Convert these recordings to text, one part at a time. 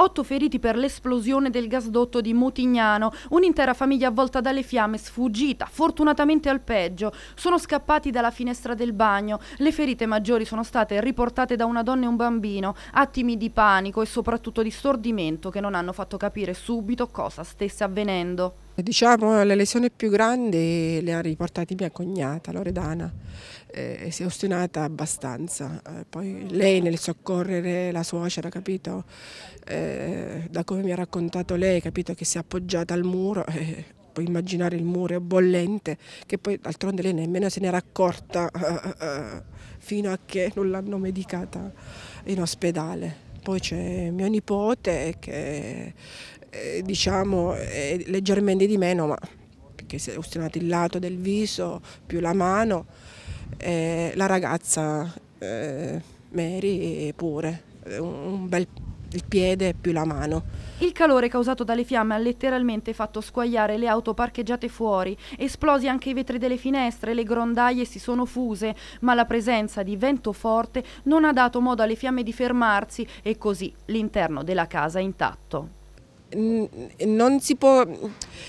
Otto feriti per l'esplosione del gasdotto di Mutignano, un'intera famiglia avvolta dalle fiamme, sfuggita, fortunatamente al peggio. Sono scappati dalla finestra del bagno. Le ferite maggiori sono state riportate da una donna e un bambino, attimi di panico e soprattutto di stordimento che non hanno fatto capire subito cosa stesse avvenendo. Diciamo le lesioni più grandi le ha riportate mia cognata Loredana, eh, si è ostinata abbastanza, eh, poi lei nel soccorrere la suocera, capito, eh, da come mi ha raccontato lei, capito che si è appoggiata al muro, eh, puoi immaginare il muro bollente, che poi d'altronde lei nemmeno se n'era accorta eh, eh, fino a che non l'hanno medicata in ospedale. Poi c'è mio nipote che eh, diciamo eh, leggermente di meno, ma perché si è ostinato il lato del viso più la mano, eh, la ragazza eh, Mary pure, eh, un bel il piede più la mano. Il calore causato dalle fiamme ha letteralmente fatto squagliare le auto parcheggiate fuori, esplosi anche i vetri delle finestre, le grondaie si sono fuse, ma la presenza di vento forte non ha dato modo alle fiamme di fermarsi e così l'interno della casa è intatto non si può,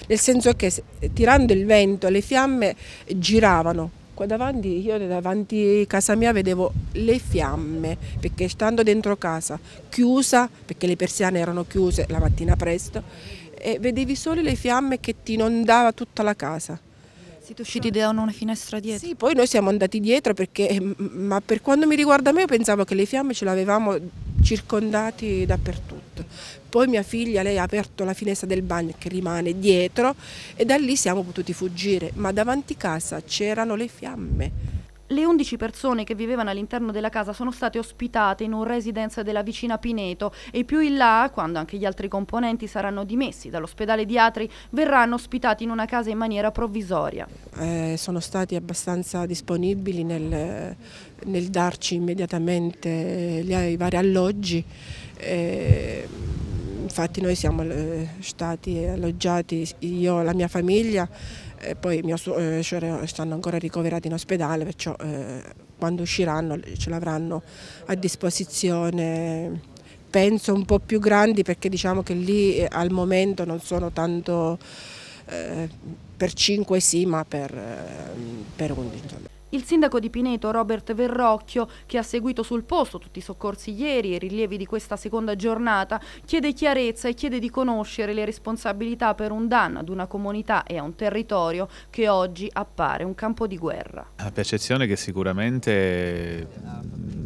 nel senso che tirando il vento le fiamme giravano. Qua davanti, io davanti a casa mia vedevo le fiamme, perché stando dentro casa, chiusa, perché le persiane erano chiuse la mattina presto, e vedevi solo le fiamme che ti inondava tutta la casa. Siete usciti da una finestra dietro? Sì, poi noi siamo andati dietro perché, ma per quanto mi riguarda me, io pensavo che le fiamme ce le avevamo circondate dappertutto letto. Poi mia figlia, lei ha aperto la finestra del bagno che rimane dietro e da lì siamo potuti fuggire, ma davanti casa c'erano le fiamme. Le 11 persone che vivevano all'interno della casa sono state ospitate in un residence della vicina Pineto e più in là, quando anche gli altri componenti saranno dimessi dall'ospedale di Atri, verranno ospitati in una casa in maniera provvisoria. Eh, sono stati abbastanza disponibili nel, nel darci immediatamente eh, gli, i vari alloggi. Eh, infatti noi siamo eh, stati alloggiati, io e la mia famiglia, e poi mio suore eh, stanno ancora ricoverati in ospedale, perciò eh, quando usciranno ce l'avranno a disposizione, penso un po' più grandi perché diciamo che lì al momento non sono tanto per 5 sì ma per, per 11. Il sindaco di Pineto, Robert Verrocchio, che ha seguito sul posto tutti i soccorsi ieri e i rilievi di questa seconda giornata, chiede chiarezza e chiede di conoscere le responsabilità per un danno ad una comunità e a un territorio che oggi appare un campo di guerra. La percezione che sicuramente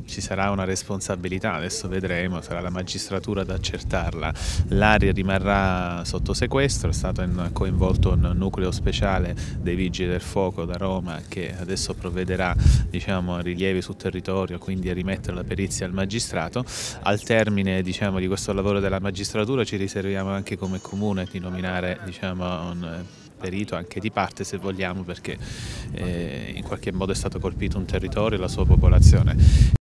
ci sarà una responsabilità, adesso vedremo, sarà la magistratura ad accertarla. L'aria rimarrà sotto sequestro, è stato coinvolto un nucleo speciale dei vigili del fuoco da Roma che adesso provvederà diciamo, a rilievi sul territorio, quindi a rimettere la perizia al magistrato. Al termine diciamo, di questo lavoro della magistratura ci riserviamo anche come comune di nominare diciamo, un perito anche di parte se vogliamo perché eh, in qualche modo è stato colpito un territorio e la sua popolazione.